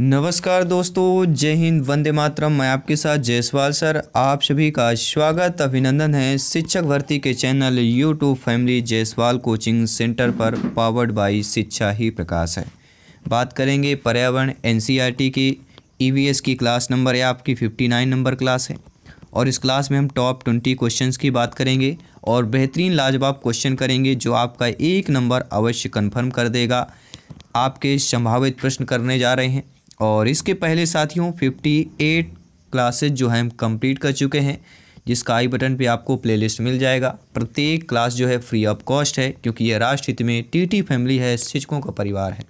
नमस्कार दोस्तों जय हिंद वंदे मातरम मैं आपके साथ जयसवाल सर आप सभी का स्वागत अभिनंदन है शिक्षक भर्ती के channel YouTube family Jaiswal coaching centre पर पावर्ड बाई शिक्षा ही प्रकाश है बात करेंगे पर्यावरण एन e की ई e की क्लास नंबर है आपकी फिफ्टी नाइन नंबर क्लास है और इस क्लास में हम टॉप ट्वेंटी क्वेश्चन की बात करेंगे और बेहतरीन लाजवाब क्वेश्चन करेंगे जो आपका एक नंबर अवश्य कन्फर्म कर देगा आपके संभावित प्रश्न करने जा रहे हैं और इसके पहले साथियों 58 क्लासेज जो है हम कंप्लीट कर चुके हैं जिसका आई बटन पे आपको प्लेलिस्ट मिल जाएगा प्रत्येक क्लास जो है फ्री ऑफ कॉस्ट है क्योंकि यह राष्ट्रहित में टीटी फैमिली है शिक्षकों का परिवार है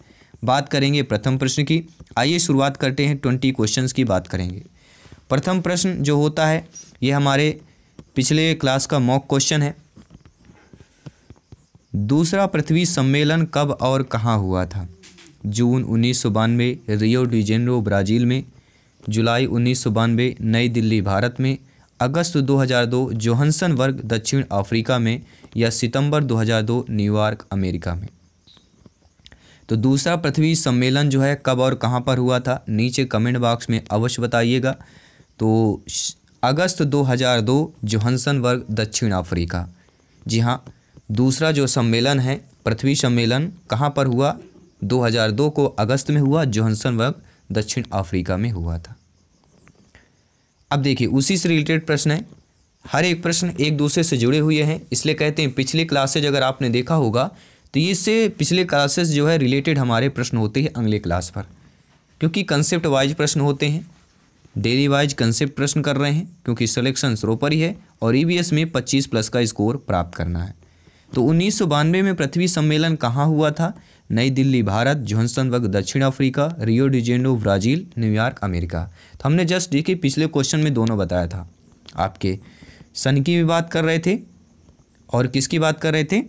बात करेंगे प्रथम प्रश्न की आइए शुरुआत करते हैं ट्वेंटी क्वेश्चन की बात करेंगे प्रथम प्रश्न जो होता है ये हमारे पिछले क्लास का मॉक क्वेश्चन है दूसरा पृथ्वी सम्मेलन कब और कहाँ हुआ था जून उन्नीस सौ बानवे रियो डिजेनरो ब्राज़ील में जुलाई उन्नीस सौ बानवे नई दिल्ली भारत में अगस्त 2002 जोहनसन वर्ग दक्षिण अफ्रीका में या सितंबर 2002 न्यूयॉर्क अमेरिका में तो दूसरा पृथ्वी सम्मेलन जो है कब और कहाँ पर हुआ था नीचे कमेंट बॉक्स में अवश्य बताइएगा तो अगस्त 2002 जोहनसन वर्ग दक्षिण अफ्रीका जी हाँ दूसरा जो सम्मेलन है पृथ्वी सम्मेलन कहाँ पर हुआ 2002 को अगस्त में हुआ वर्ग दक्षिण अफ्रीका में हुआ था अब देखिए उसी से रिलेटेड प्रश्न है हर एक प्रश्न एक दूसरे से जुड़े हुए हैं इसलिए कहते हैं पिछले क्लासेज अगर आपने देखा होगा तो इससे पिछले क्लासेस जो है रिलेटेड हमारे प्रश्न होते हैं अगले क्लास पर क्योंकि कंसेप्ट वाइज प्रश्न होते हैं डेली वाइज कंसेप्ट प्रश्न कर रहे हैं क्योंकि सिलेक्शन रोपर ही है और ई e में पच्चीस प्लस का स्कोर प्राप्त करना है तो उन्नीस में पृथ्वी सम्मेलन कहाँ हुआ था नई दिल्ली भारत वर्ग दक्षिण Africa Rio de Janeiro Brazil New York America तो हमने जस्ट देखे पिछले क्वेश्चन में दोनों बताया था आपके सन की भी बात कर रहे थे और किसकी बात कर रहे थे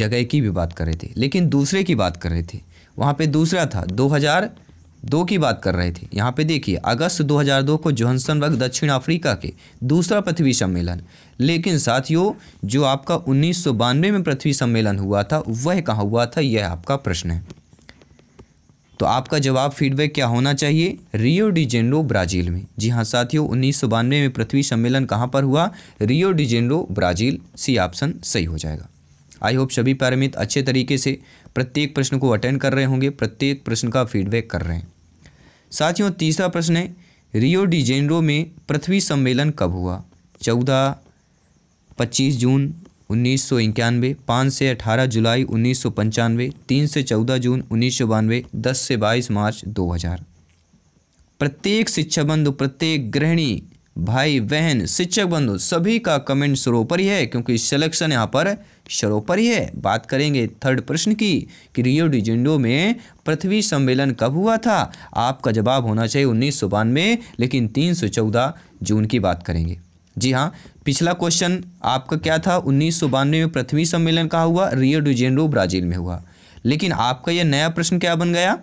जगह की भी बात कर रहे थे लेकिन दूसरे की बात कर रहे थे वहाँ पे दूसरा था हजार दो की बात कर रहे थे यहाँ पे देखिए अगस्त 2002 को वर्ग दक्षिण अफ्रीका के दूसरा पृथ्वी सम्मेलन लेकिन साथियों जो आपका उन्नीस में पृथ्वी सम्मेलन हुआ था वह कहाँ हुआ था यह आपका प्रश्न है तो आपका जवाब फीडबैक क्या होना चाहिए रियो डिजेंडो ब्राज़ील में जी हाँ साथियों उन्नीस में पृथ्वी सम्मेलन कहाँ पर हुआ रियो डिजेंडो ब्राज़ील सी ऑप्शन सही हो जाएगा आई होप सभी पैरामित अच्छे तरीके से प्रत्येक प्रश्न को अटेंड कर रहे होंगे प्रत्येक प्रश्न का फीडबैक कर रहे हैं साथियों तीसरा प्रश्न है रियो डिजेनरो में पृथ्वी सम्मेलन कब हुआ चौदह पच्चीस जून उन्नीस सौ इक्यानवे पाँच से अठारह जुलाई उन्नीस सौ पंचानवे तीन से चौदह जून उन्नीस सौ बानवे दस से बाईस मार्च दो हज़ार प्रत्येक शिक्षाबंध प्रत्येक गृहिणी भाई बहन शिक्षक बंधु सभी का कमेंट सरोपरि है क्योंकि सिलेक्शन यहाँ पर ही है बात करेंगे थर्ड प्रश्न की कि रियो डिजेंडो में पृथ्वी सम्मेलन कब हुआ था आपका जवाब होना चाहिए उन्नीस सौ बानवे लेकिन तीन सौ चौदह जून की बात करेंगे जी हाँ पिछला क्वेश्चन आपका क्या था उन्नीस सौ बानवे में पृथ्वी सम्मेलन कहाँ हुआ रियो डिजेंडो ब्राज़ील में हुआ लेकिन आपका यह नया प्रश्न क्या बन गया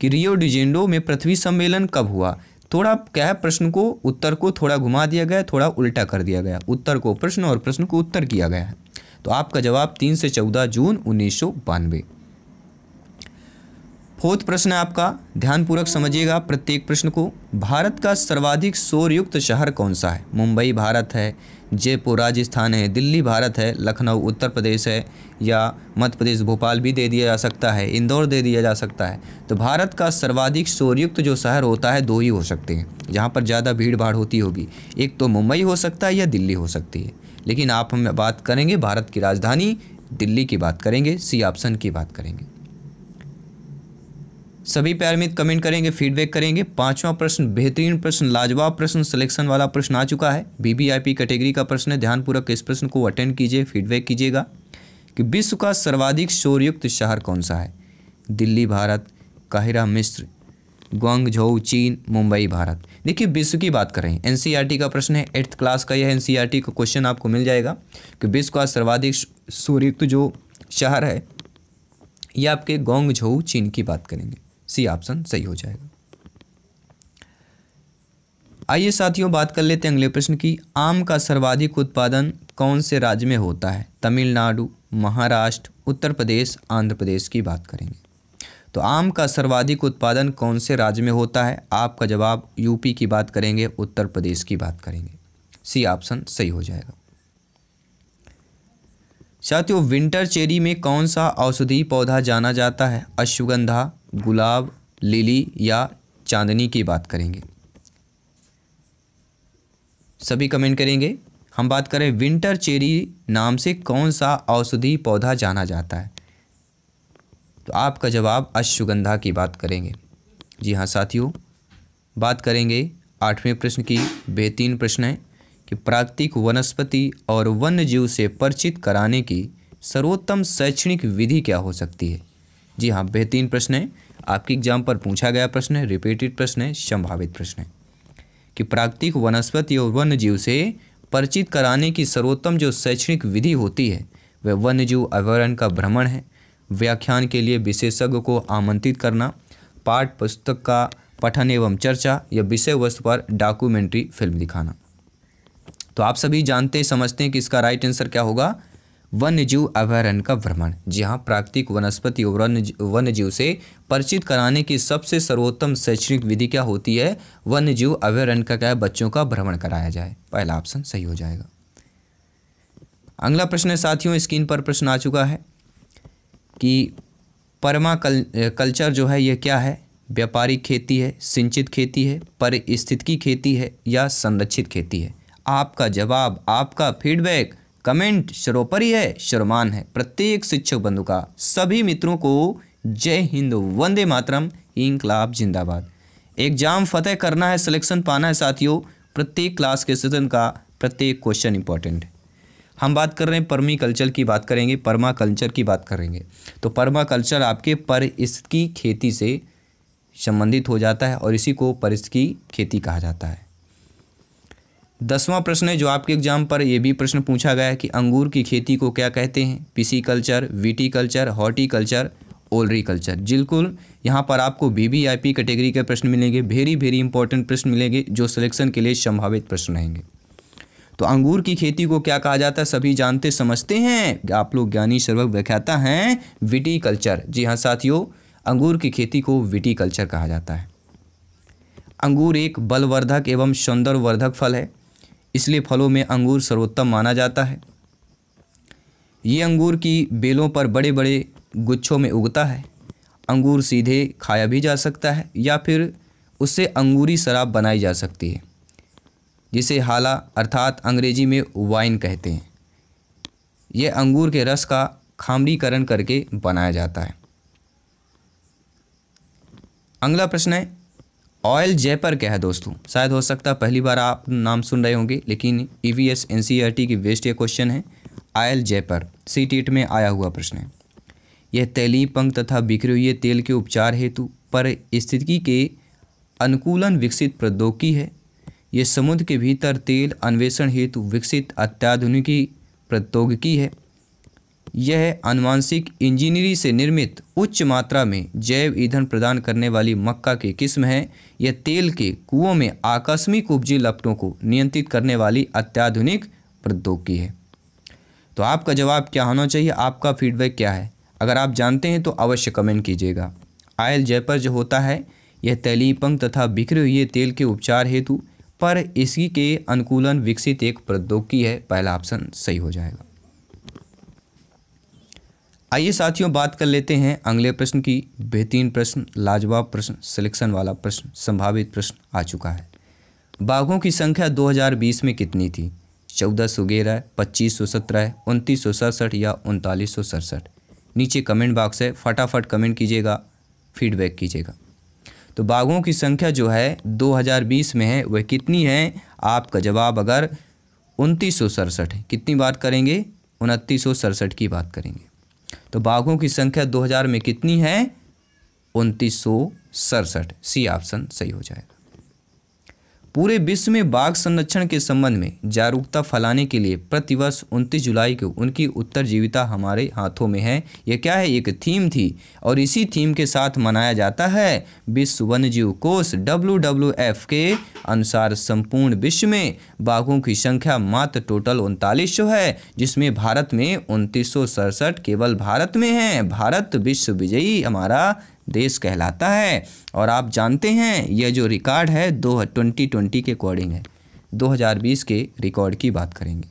कि रियो डिजेंडो में पृथ्वी सम्मेलन कब हुआ थोड़ा क्या है प्रश्न को उत्तर को थोड़ा घुमा दिया गया थोड़ा उल्टा कर दिया गया उत्तर को प्रश्न और प्रश्न को उत्तर किया गया है तो आपका जवाब तीन से चौदह जून उन्नीस सौ बानवे फोर्थ प्रश्न है आपका ध्यानपूर्वक समझिएगा प्रत्येक प्रश्न को भारत का सर्वाधिक शोरयुक्त शहर कौन सा है मुंबई भारत है जयपुर राजस्थान है दिल्ली भारत है लखनऊ उत्तर प्रदेश है या मध्य प्रदेश भोपाल भी दे दिया जा सकता है इंदौर दे दिया जा सकता है तो भारत का सर्वाधिक शोरयुक्त जो शहर होता है दो ही हो सकते हैं जहाँ पर ज़्यादा भीड़ भाड़ होती होगी एक तो मुंबई हो सकता है या दिल्ली हो सकती है लेकिन आप हम बात करेंगे भारत की राजधानी दिल्ली की बात करेंगे सी ऑप्शन की बात करेंगे सभी प्यार में कमेंट करेंगे फीडबैक करेंगे पांचवा प्रश्न बेहतरीन प्रश्न लाजवाब प्रश्न सिलेक्शन वाला प्रश्न आ चुका है बीबीआईपी कैटेगरी का प्रश्न है ध्यानपूर्वक इस प्रश्न को अटेंड कीजिए फीडबैक कीजिएगा कि विश्व का सर्वाधिक शोरयुक्त शहर कौन सा है दिल्ली भारत काहिरा मिस्र गुआंगझोउ चीन मुंबई भारत देखिए विश्व की बात एन सी आर टी का प्रश्न है एट्थ क्लास का यह टी e का क्वेश्चन आपको मिल जाएगा कि विश्व का सर्वाधिक शोरयुक्त जो शहर है यह आपके गोंगझोउ चीन की बात करेंगे सी ऑप्शन सही हो जाएगा आइए साथियों बात कर लेते हैं अगले प्रश्न की आम का सर्वाधिक उत्पादन कौन से राज्य में होता है तमिलनाडु महाराष्ट्र उत्तर प्रदेश आंध्र प्रदेश की बात करेंगे तो आम का सर्वाधिक उत्पादन कौन से राज्य में होता है आपका जवाब यूपी की बात करेंगे उत्तर प्रदेश की बात करेंगे सी ऑप्शन सही हो जाएगा साथियों विंटर चेरी में कौन सा औषधि पौधा जाना जाता है अश्वगंधा गुलाब लिली या चांदनी की बात करेंगे सभी कमेंट करेंगे हम बात करें विंटर चेरी नाम से कौन सा औषधि पौधा जाना जाता है तो आपका जवाब अश्वगंधा की बात करेंगे जी हाँ साथियों बात करेंगे आठवें प्रश्न की बेहतरीन प्रश्न है कि प्राकृतिक वनस्पति और वन्य जीव से परिचित कराने की सर्वोत्तम शैक्षणिक विधि क्या हो सकती है जी हाँ बेहतरीन प्रश्न है आपकी एग्जाम पर पूछा गया प्रश्न है रिपीटेड प्रश्न है संभावित प्रश्न है कि प्राकृतिक वनस्पति और वन्य जीव से परिचित कराने की सर्वोत्तम जो शैक्षणिक विधि होती है वह वन्य जीव अभ्यारण्य का भ्रमण है व्याख्यान के लिए विशेषज्ञ को आमंत्रित करना पाठ पुस्तक का पठन एवं चर्चा या विषय वस्तु पर डॉक्यूमेंट्री फिल्म दिखाना तो आप सभी जानते समझते हैं कि इसका राइट आंसर क्या होगा वन्य जीव अभ्यारण्य का भ्रमण जी हाँ प्राकृतिक वनस्पति और वन्य जीव से परिचित कराने की सबसे सर्वोत्तम शैक्षणिक विधि क्या होती है वन्य जीव अभ्यारण्य का क्या बच्चों का भ्रमण कराया जाए पहला ऑप्शन सही हो जाएगा अगला प्रश्न है साथियों स्क्रीन पर प्रश्न आ चुका है कि परमा कल, कल्चर जो है यह क्या है व्यापारिक खेती है सिंचित खेती है परिस्थितिकी खेती है या संरक्षित खेती है आपका जवाब आपका फीडबैक कमेंट शरोपरि है शर्मान है प्रत्येक शिक्षक बंधु का सभी मित्रों को जय हिंद वंदे मातरम इंकलाब जिंदाबाद एग्जाम फतेह करना है सिलेक्शन पाना है साथियों प्रत्येक क्लास के सेशन का प्रत्येक क्वेश्चन इंपॉर्टेंट है हम बात कर रहे हैं परमी कल्चर की बात करेंगे परमा कल्चर की बात करेंगे तो परमा कल्चर आपके पर इसकी खेती से संबंधित हो जाता है और इसी को पर इसकी खेती कहा जाता है दसवां प्रश्न है जो आपके एग्जाम पर यह भी प्रश्न पूछा गया है कि अंगूर की खेती को क्या कहते हैं pisciculture viticulture horticulture olericulture बिल्कुल यहाँ पर आपको V V I P category के प्रश्न मिलेंगे वेरी वेरी इंपॉर्टेंट प्रश्न मिलेंगे जो सिलेक्शन के लिए संभावित प्रश्न रहेंगे तो अंगूर की खेती को क्या कहा जाता है सभी जानते समझते हैं आप लोग ज्ञानी सर्वक व्याख्याता हैं विटी कल्चर जी हाँ साथियों अंगूर की खेती को विटी कल्चर कहा जाता है अंगूर एक बलवर्धक एवं सौंदर्यवर्धक फल है इसलिए फलों में अंगूर सर्वोत्तम माना जाता है ये अंगूर की बेलों पर बड़े बड़े गुच्छों में उगता है अंगूर सीधे खाया भी जा सकता है या फिर उससे अंगूरी शराब बनाई जा सकती है जिसे हाला अर्थात अंग्रेजी में वाइन कहते हैं यह अंगूर के रस का खामरीकरण करके बनाया जाता है अगला प्रश्न है ऑयल जयपर क्या है दोस्तों शायद हो सकता है पहली बार आप नाम सुन रहे होंगे लेकिन E V S N C R T की वेस्ट ये क्वेश्चन है ऑयल जयपर सी टीट में आया हुआ प्रश्न है यह तैली पंख तथा बिखरे हुए तेल के उपचार हेतु पर स्थिति के अनुकूलन विकसित प्रौद्योगिकी है यह समुद्र के भीतर तेल अन्वेषण हेतु विकसित अत्याधुनिकी प्रौद्योगिकी है यह अनुवांशिक इंजीनियरी से निर्मित उच्च मात्रा में जैव ईंधन प्रदान करने वाली मक्का की किस्म है यह तेल के कुओं में आकस्मिक उपजी लपटों को नियंत्रित करने वाली अत्याधुनिक प्रौद्योगिकी है तो आपका जवाब क्या होना चाहिए आपका फीडबैक क्या है अगर आप जानते हैं तो अवश्य कमेंट कीजिएगा आयल जयपर जो होता है यह तैलीपंग तथा बिखरे हुए तेल के उपचार हेतु पर इसी के अनुकूलन विकसित एक प्रौद्योगिकी है पहला ऑप्शन सही हो जाएगा आइए साथियों बात कर लेते हैं अगले प्रश्न की बेहतरीन प्रश्न लाजवाब प्रश्न सिलेक्शन वाला प्रश्न संभावित प्रश्न आ चुका है बाघों की संख्या 2020 में कितनी थी चौदह सौ ग्यारह पच्चीस सौ सत्रह उनतीस सौ सड़सठ या उनतालीस सौ सड़सठ नीचे कमेंट बॉक्स है फटाफट कमेंट कीजिएगा फीडबैक कीजिएगा तो बाघों की संख्या जो है 2020 में है वह कितनी है आपका जवाब अगर उनतीस सौ सड़सठ कितनी बात करेंगे उनतीस सौ सड़सठ की बात करेंगे तो बाघों की संख्या 2000 में कितनी है उनतीस सौ सड़सठ सी ऑप्शन सही हो जाएगा पूरे विश्व में बाघ संरक्षण के संबंध में जागरूकता फैलाने के लिए प्रतिवर्ष उनतीस जुलाई को उनकी उत्तर जीविता हमारे हाथों में है यह क्या है एक थीम थी और इसी थीम के साथ मनाया जाता है विश्व वन्यजीव कोष डब्ल्यू के अनुसार संपूर्ण विश्व में बाघों की संख्या मात्र टोटल उनतालीस है जिसमें भारत में उनतीस केवल भारत में है भारत विश्व विजयी हमारा देश कहलाता है और आप जानते हैं यह जो रिकॉर्ड है दो ट्वेंटी ट्वेंटी के अकॉर्डिंग है 2020 के रिकॉर्ड की बात करेंगे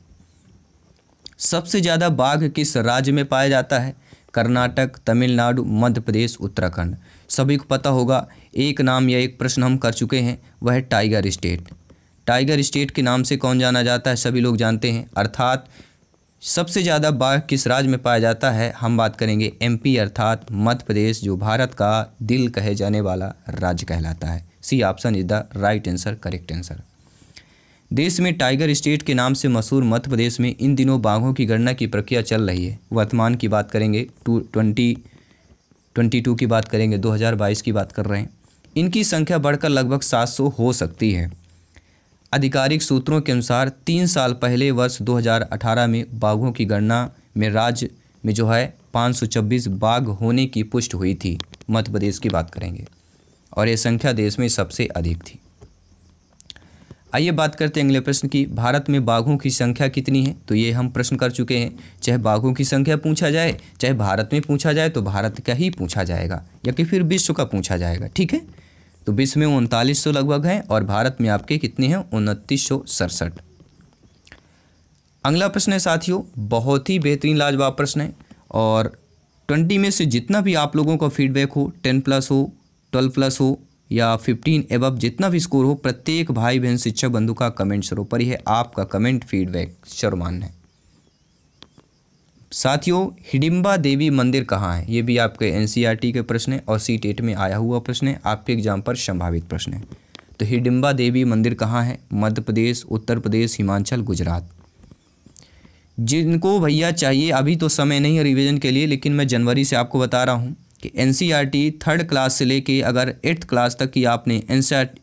सबसे ज़्यादा बाघ किस राज्य में पाया जाता है कर्नाटक तमिलनाडु मध्य प्रदेश उत्तराखंड सभी को पता होगा एक नाम या एक प्रश्न हम कर चुके हैं वह है टाइगर स्टेट टाइगर स्टेट के नाम से कौन जाना जाता है सभी लोग जानते हैं अर्थात सबसे ज़्यादा बाघ किस राज्य में पाया जाता है हम बात करेंगे एमपी अर्थात मध्य प्रदेश जो भारत का दिल कहे जाने वाला राज्य कहलाता है C option is the right answer correct answer देश में टाइगर स्टेट के नाम से मशहूर मध्य प्रदेश में इन दिनों बाघों की गणना की प्रक्रिया चल रही है वर्तमान की बात करेंगे टू ट्वेंटी ट्वेंटी टू की बात करेंगे दो हज़ार बाईस की बात कर रहे हैं इनकी संख्या बढ़कर लगभग सात सौ हो सकती है आधिकारिक सूत्रों के अनुसार तीन साल पहले वर्ष 2018 में बाघों की गणना में राज्य में जो है 526 बाघ होने की पुष्टि हुई थी मध्य प्रदेश की बात करेंगे और ये संख्या देश में सबसे अधिक थी आइए बात करते हैं अगले प्रश्न की भारत में बाघों की संख्या कितनी है तो ये हम प्रश्न कर चुके हैं चाहे बाघों की संख्या पूछा जाए चाहे भारत में पूछा जाए तो भारत का ही पूछा जाएगा या कि फिर विश्व का पूछा जाएगा ठीक है तो विश्व में उनतालीस लगभग हैं और भारत में आपके कितने हैं उनतीस अगला प्रश्न है साथियों बहुत ही बेहतरीन लाजवाब प्रश्न है और ट्वेंटी में से जितना भी आप लोगों का फीडबैक हो टेन प्लस हो ट्वेल्व प्लस हो या फिफ्टीन एबव जितना भी स्कोर हो प्रत्येक भाई बहन शिक्षक बंधु का कमेंट पर ही है आपका कमेंट फीडबैक शर्मान है साथियों हिडिम्बा देवी मंदिर कहाँ है ये भी आपके एनसीईआरटी e के प्रश्न है और सीट एट e में आया हुआ प्रश्न है आपके एग्जाम पर संभावित प्रश्न है तो हिडिम्बा देवी मंदिर कहाँ है मध्य प्रदेश उत्तर प्रदेश हिमाचल गुजरात जिनको भैया चाहिए अभी तो समय नहीं है रिविजन के लिए लेकिन मैं जनवरी से आपको बता रहा हूँ कि एन थर्ड क्लास से लेके अगर एट्थ क्लास तक की आपने एन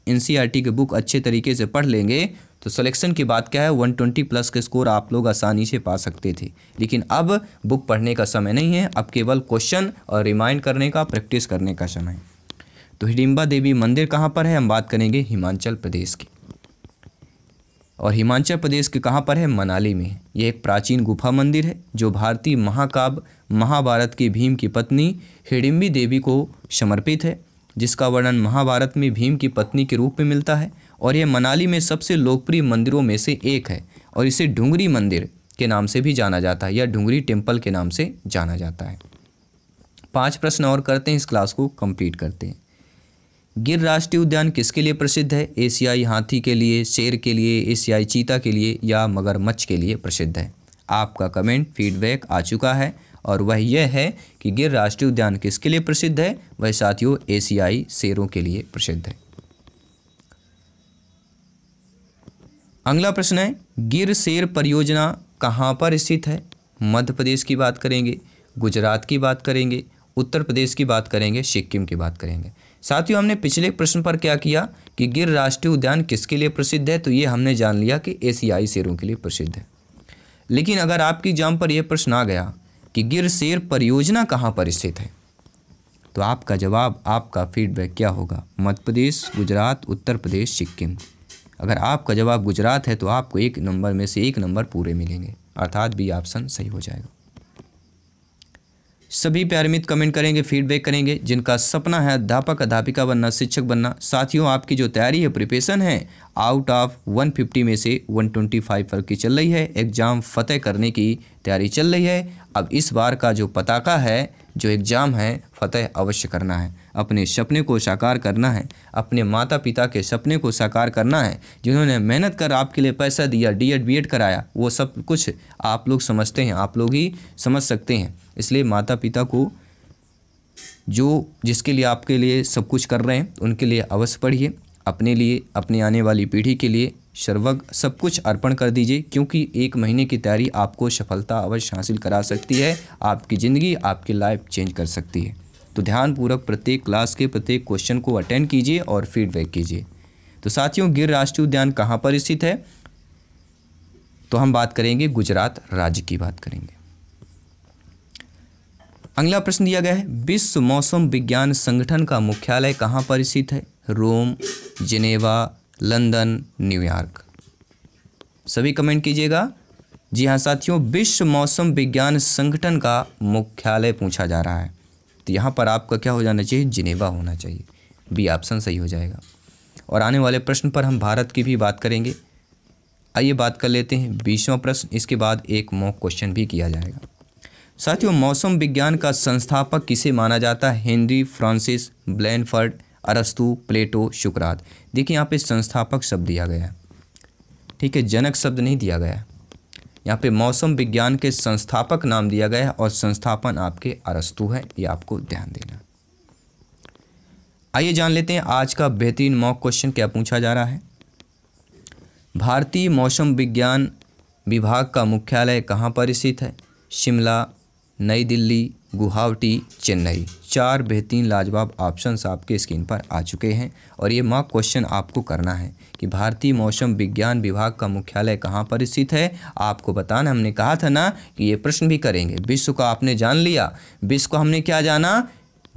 एन e के बुक अच्छे तरीके से पढ़ लेंगे तो सिलेक्शन की बात क्या है 120 प्लस के स्कोर आप लोग आसानी से पा सकते थे लेकिन अब बुक पढ़ने का समय नहीं है अब केवल क्वेश्चन और रिमाइंड करने का प्रैक्टिस करने का समय है तो हिडिम्बा देवी मंदिर कहाँ पर है हम बात करेंगे हिमाचल प्रदेश की और हिमाचल प्रदेश के कहाँ पर है मनाली में यह एक प्राचीन गुफा मंदिर है जो भारतीय महाकाव्य महाभारत की भीम की पत्नी हिडिम्बी देवी को समर्पित है जिसका वर्णन महाभारत में भीम की पत्नी के रूप में मिलता है और यह मनाली में सबसे लोकप्रिय मंदिरों में से एक है और इसे ढूंगरी मंदिर के नाम से भी जाना जाता है या ढूंगरी टेम्पल के नाम से जाना जाता है पांच प्रश्न और करते हैं इस क्लास को कंप्लीट करते हैं गिर राष्ट्रीय उद्यान किसके लिए प्रसिद्ध है एशियाई हाथी के लिए शेर के लिए एशियाई चीता के लिए या मगरमच्छ के लिए प्रसिद्ध है आपका कमेंट फीडबैक आ चुका है और वह यह है कि गिर राष्ट्रीय उद्यान किसके लिए प्रसिद्ध है वह साथियों एशियाई शेरों के लिए प्रसिद्ध है अगला प्रश्न है गिर शेर परियोजना कहाँ पर स्थित है मध्य प्रदेश की बात करेंगे गुजरात की बात करेंगे उत्तर प्रदेश की बात करेंगे सिक्किम की बात करेंगे साथियों हमने पिछले प्रश्न पर क्या किया कि गिर राष्ट्रीय उद्यान किसके लिए प्रसिद्ध है तो ये हमने जान लिया कि एशियाई शेरों के लिए प्रसिद्ध है लेकिन अगर आपकी एग्जाम पर यह प्रश्न आ गया कि गिर शेर परियोजना कहाँ पर स्थित है तो आपका जवाब आपका फीडबैक क्या होगा मध्य प्रदेश गुजरात उत्तर प्रदेश सिक्किम अगर आपका जवाब गुजरात है तो आपको एक नंबर में से एक नंबर पूरे मिलेंगे अर्थात बी ऑप्शन सही हो जाएगा सभी प्यारमित मित्र कमेंट करेंगे फीडबैक करेंगे जिनका सपना है अध्यापक अध्यापिका बनना शिक्षक बनना साथियों आपकी जो तैयारी है प्रिपेशन है आउट ऑफ 150 में से 125 पर की चल रही है एग्ज़ाम फतेह करने की तैयारी चल रही है अब इस बार का जो पताका है जो एग्ज़ाम है फतेह अवश्य करना है अपने सपने को साकार करना है अपने माता पिता के सपने को साकार करना है जिन्होंने मेहनत कर आपके लिए पैसा दिया डी एड बी एड कराया वो सब कुछ आप लोग समझते हैं आप लोग ही समझ सकते हैं इसलिए माता पिता को जो जिसके लिए आपके लिए सब कुछ कर रहे हैं उनके लिए अवश्य पढ़िए अपने लिए अपनी आने वाली पीढ़ी के लिए सर्वग सब कुछ अर्पण कर दीजिए क्योंकि एक महीने की तैयारी आपको सफलता अवश्य हासिल करा सकती है आपकी ज़िंदगी आपकी लाइफ चेंज कर सकती है तो ध्यानपूर्वक प्रत्येक क्लास के प्रत्येक क्वेश्चन को अटेंड कीजिए और फीडबैक कीजिए तो साथियों गिर राष्ट्रीय उद्यान कहाँ पर स्थित है तो हम बात करेंगे गुजरात राज्य की बात करेंगे अगला प्रश्न दिया गया है विश्व मौसम विज्ञान संगठन का मुख्यालय कहाँ पर स्थित है रोम जिनेवा लंदन न्यूयॉर्क सभी कमेंट कीजिएगा जी हाँ साथियों विश्व मौसम विज्ञान संगठन का मुख्यालय पूछा जा रहा है तो यहाँ पर आपका क्या हो जाना चाहिए जिनेवा होना चाहिए बी ऑप्शन सही हो जाएगा और आने वाले प्रश्न पर हम भारत की भी बात करेंगे आइए बात कर लेते हैं बीसवा प्रश्न इसके बाद एक मॉक क्वेश्चन भी किया जाएगा साथियों मौसम विज्ञान का संस्थापक किसे माना जाता है हेनरी फ्रांसिस ब्लैनफर्ड अरस्तु प्लेटो शुक्रात देखिए यहाँ पे संस्थापक शब्द दिया गया है ठीक है जनक शब्द नहीं दिया गया यहाँ पे मौसम विज्ञान के संस्थापक नाम दिया गया है और संस्थापन आपके अरस्तु है ये आपको ध्यान देना आइए जान लेते हैं आज का बेहतरीन मॉक क्वेश्चन क्या पूछा जा रहा है भारतीय मौसम विज्ञान विभाग का मुख्यालय कहाँ पर स्थित है शिमला नई दिल्ली गुहावटी चेन्नई चार बेहतरीन लाजवाब ऑप्शंस आपके स्क्रीन पर आ चुके हैं और ये मॉक क्वेश्चन आपको करना है कि भारतीय मौसम विज्ञान विभाग का मुख्यालय कहाँ पर स्थित है आपको बताना हमने कहा था ना कि ये प्रश्न भी करेंगे विश्व का आपने जान लिया विश्व को हमने क्या जाना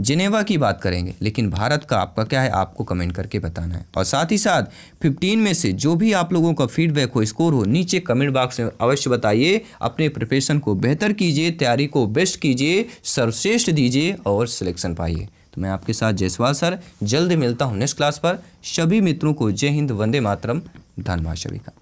जिनेवा की बात करेंगे लेकिन भारत का आपका क्या है आपको कमेंट करके बताना है और साथ ही साथ 15 में से जो भी आप लोगों का फीडबैक हो स्कोर हो नीचे कमेंट बॉक्स में अवश्य बताइए अपने प्रिपरेशन को बेहतर कीजिए तैयारी को बेस्ट कीजिए सर्वश्रेष्ठ दीजिए और सिलेक्शन पाइए तो मैं आपके साथ जयसवाल सर जल्द मिलता हूँ नेक्स्ट क्लास पर सभी मित्रों को जय हिंद वंदे मातरम धनबाद सभी का